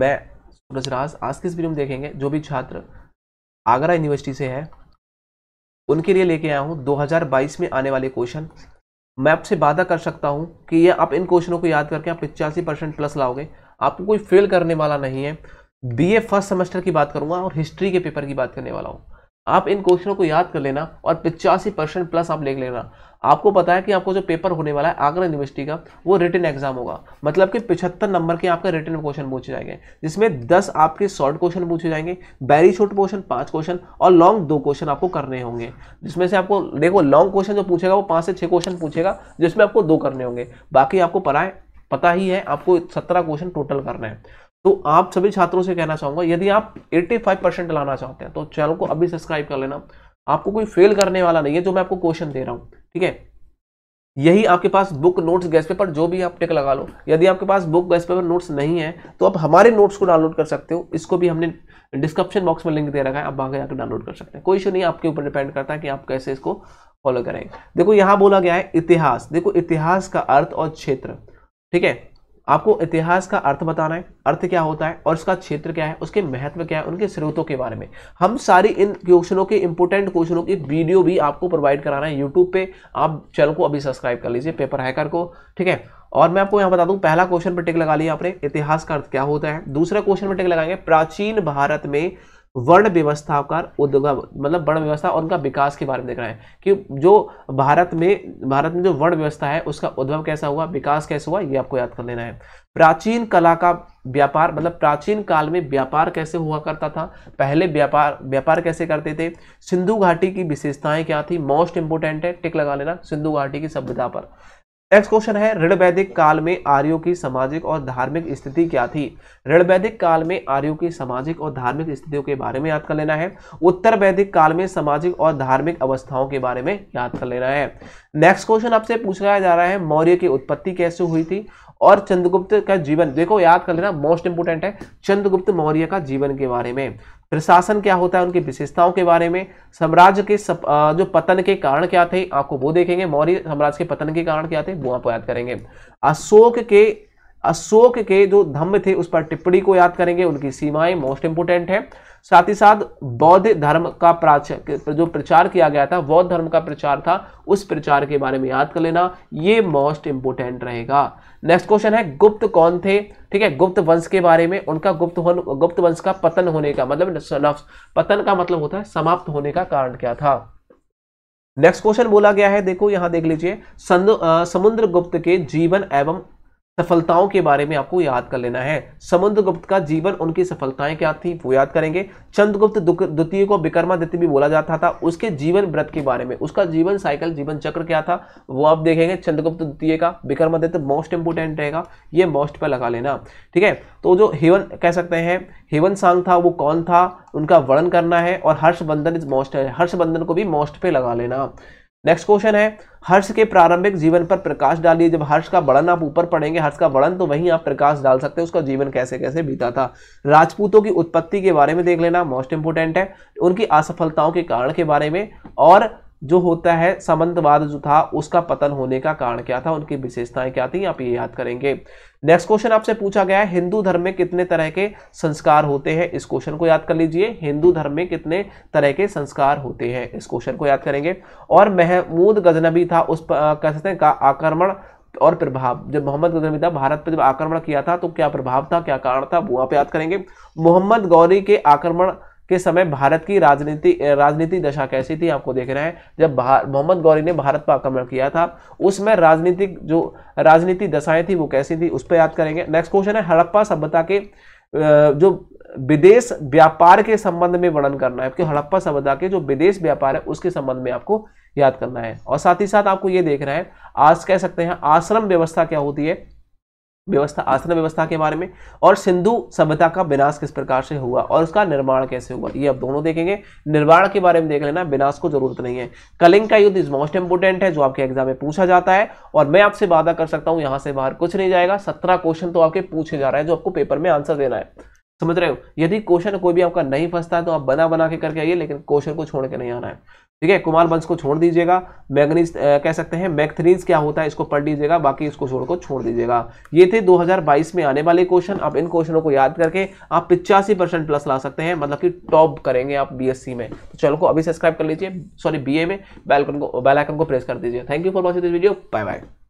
मैं सूरज राज आज के इस वीडियो में देखेंगे जो भी छात्र आगरा यूनिवर्सिटी से है उनके लिए लेके आया हूँ 2022 में आने वाले क्वेश्चन मैं आपसे वादा कर सकता हूँ कि ये आप इन क्वेश्चनों को याद करके आप पिचासी परसेंट प्लस लाओगे आपको कोई फेल करने वाला नहीं है बी फर्स्ट सेमेस्टर की बात करूँगा और हिस्ट्री के पेपर की बात करने वाला हूँ आप इन क्वेश्चनों को याद कर लेना और पिचासी परसेंट प्लस आप लिख लेना आपको पता है कि आपको जो पेपर होने वाला है आगरा यूनिवर्सिटी का वो रिटर्न एग्जाम होगा मतलब कि पिछहत्तर नंबर के आपके रिटर्न क्वेश्चन पूछे जाएंगे जिसमें दस आपके शॉर्ट क्वेश्चन पूछे जाएंगे बैरी शॉर्ट क्वेश्चन पाँच क्वेश्चन और लॉन्ग दो क्वेश्चन आपको करने होंगे जिसमें से आपको देखो लॉन्ग क्वेश्चन जो पूछेगा वो पाँच से छः क्वेश्चन पूछेगा जिसमें आपको दो करने होंगे बाकी आपको पढ़ाए पता ही है आपको सत्रह क्वेश्चन टोटल करना है तो आप सभी छात्रों से कहना चाहूंगा यदि आप 85 परसेंट लाना चाहते हैं तो चैनल को अभी सब्सक्राइब कर लेना आपको कोई फेल करने वाला नहीं है जो मैं आपको क्वेश्चन दे रहा हूँ ठीक है यही आपके पास बुक नोट्स गैस पेपर जो भी आप टेक लगा लो यदि आपके पास बुक गैस पेपर नोट्स नहीं है तो आप हमारे नोट्स को डाउनलोड कर सकते हो इसको भी हमने डिस्क्रिप्शन बॉक्स में लिंक दे रखा है आप वहां जाकर डाउनलोड कर सकते हैं कोई इशू नहीं आपके ऊपर डिपेंड करता है कि आप कैसे इसको फॉलो करेंगे देखो यहां बोला गया है इतिहास देखो इतिहास का अर्थ और क्षेत्र ठीक है आपको इतिहास का अर्थ बताना है अर्थ क्या होता है और इसका क्षेत्र क्या है उसके महत्व क्या है उनके स्रोतों के बारे में हम सारी इन क्वेश्चनों के इंपोर्टेंट क्वेश्चनों की वीडियो भी आपको प्रोवाइड कराना है यूट्यूब पे आप चैनल को अभी सब्सक्राइब कर लीजिए पेपर हैकर को ठीक है और मैं आपको यहाँ बता दूँ पहला क्वेश्चन पर टिक लगा लिया आपने इतिहास का अर्थ क्या होता है दूसरा क्वेश्चन पर टिक लगाएंगे प्राचीन भारत में वर्ण व्यवस्था का उद्गम मतलब वर्ण व्यवस्था और उनका विकास के बारे में देख रहे हैं कि जो भारत में भारत में जो वर्ण व्यवस्था है उसका उद्भव कैसा हुआ विकास कैसे हुआ ये आपको याद कर लेना है प्राचीन कला का व्यापार मतलब प्राचीन काल में व्यापार कैसे हुआ करता था पहले व्यापार व्यापार कैसे करते थे सिंधु घाटी की विशेषताएं क्या थी मोस्ट इंपोर्टेंट है टिक लगा लेना सिंधु घाटी की सभ्यता पर नेक्स्ट क्वेश्चन है ऋण वैदिक काल में आर्यों की सामाजिक और धार्मिक स्थिति क्या थी ऋण वैदिक काल में आर्यों की सामाजिक और धार्मिक स्थितियों के बारे में याद कर लेना है उत्तर वैदिक काल में सामाजिक और धार्मिक अवस्थाओं के बारे में याद कर लेना है नेक्स्ट क्वेश्चन आपसे पूछा जा रहा है मौर्य की उत्पत्ति कैसे हुई थी और चंद्रगुप्त का जीवन देखो याद कर लेना मोस्ट इंपोर्टेंट है चंद्रगुप्त मौर्य का जीवन के बारे में प्रशासन क्या होता है उनकी विशेषताओं के बारे में साम्राज्य के सप, जो पतन के कारण क्या थे आपको वो देखेंगे मौर्य साम्राज्य के पतन के कारण क्या थे वो आप याद करेंगे अशोक के अशोक के जो धम्म थे उस पर टिप्पणी को याद करेंगे उनकी सीमाएं मोस्ट इंपोर्टेंट है साथ ही साथ बौद्ध धर्म का प्राचार जो प्रचार किया गया था बौद्ध धर्म का प्रचार था उस प्रचार के बारे में याद कर लेना ये मोस्ट इंपोर्टेंट रहेगा नेक्स्ट क्वेश्चन है गुप्त कौन थे ठीक है गुप्त वंश के बारे में उनका गुप्त गुप्त वंश का पतन होने का मतलब, मतलब पतन का मतलब होता है समाप्त होने का कारण क्या था नेक्स्ट क्वेश्चन बोला गया है देखो यहां देख लीजिए समुद्र गुप्त के जीवन एवं सफलताओं के बारे में आपको याद कर लेना है समुद्रगुप्त का जीवन उनकी सफलताएं क्या थी वो याद करेंगे चंद्रगुप्त द्वितीय को विक्रमादित्य भी बोला जाता था उसके जीवन व्रत के बारे में उसका जीवन साइकिल जीवन चक्र क्या था वो आप देखेंगे चंद्रगुप्त द्वितीय का विक्रमादित्य मोस्ट इंपोर्टेंट रहेगा ये मोस्ट पर लगा लेना ठीक है तो जो हेवन कह सकते हैं हेवन सांग था वो कौन था उनका वर्णन करना है और हर्षबंधन इज मोस्ट है को भी मोस्ट पे लगा लेना नेक्स्ट क्वेश्चन है हर्ष के प्रारंभिक जीवन पर प्रकाश डालिए जब हर्ष का वर्णन आप ऊपर पढ़ेंगे हर्ष का वर्णन तो वहीं आप प्रकाश डाल सकते हैं उसका जीवन कैसे कैसे बीता था राजपूतों की उत्पत्ति के बारे में देख लेना मोस्ट इंपोर्टेंट है उनकी असफलताओं के कारण के बारे में और जो होता है संबंधवाद जो था उसका पतन होने का कारण क्या था उनकी विशेषताएं क्या थी आप ये याद करेंगे नेक्स्ट क्वेश्चन आपसे पूछा गया है हिंदू धर्म में कितने तरह के संस्कार होते हैं इस क्वेश्चन को याद कर लीजिए हिंदू धर्म में कितने तरह के संस्कार होते हैं इस क्वेश्चन को याद करेंगे और महमूद गजनबी था उस कह सकते हैं का आक्रमण और प्रभाव जब मोहम्मद गजनबी था भारत पर जब आक्रमण किया था तो क्या प्रभाव था क्या कारण था वो आप याद करेंगे मोहम्मद गौरी के आक्रमण के समय भारत की राजनीति राजनीति दशा कैसी थी आपको देखना है जब मोहम्मद गौरी ने भारत पर आक्रमण किया था उसमें राजनीतिक जो राजनीति दशाएं थी वो कैसी थी उस पर याद करेंगे नेक्स्ट क्वेश्चन है हड़प्पा सभ्यता के जो विदेश व्यापार के संबंध में वर्णन करना है हड़प्पा सभ्यता के जो विदेश व्यापार है उसके संबंध में आपको याद करना है और साथ ही साथ आपको ये देखना है आज कह सकते हैं आश्रम व्यवस्था क्या होती है व्यवस्था आसन व्यवस्था के बारे में और सिंधु सभ्यता का विनाश किस प्रकार से हुआ और उसका निर्माण कैसे हुआ ये अब दोनों देखेंगे निर्माण के बारे में देख लेना विनाश को जरूरत नहीं है कलिंग का युद्ध इज मोस्ट इंपोर्टेंट है जो आपके एग्जाम में पूछा जाता है और मैं आपसे वादा कर सकता हूं यहाँ से बाहर कुछ नहीं जाएगा सत्रह क्वेश्चन तो आपके पूछे जा रहे हैं जो आपको पेपर में आंसर देना है समझ रहे हो यदि क्वेश्चन कोई भी आपका नहीं फंसता है तो आप बना बना के करके आइए लेकिन क्वेश्चन को छोड़ के नहीं आना है ठीक है कुमार वंश को छोड़ दीजिएगा मैगनीज कह सकते हैं मैगथरीज क्या होता है इसको पढ़ लीजिएगा बाकी इसको छोड़ को छोड़ दीजिएगा ये थे 2022 में आने वाले क्वेश्चन आप इन क्वेश्चनों को याद करके आप पिचासी परसेंट प्लस ला सकते हैं मतलब कि टॉप करेंगे आप बीएससी में तो चलो को अभी सब्सक्राइब कर लीजिए सॉरी ए में बेलकन को बेलाइकन को प्रेस कर दीजिए thank you for watching this video bye bye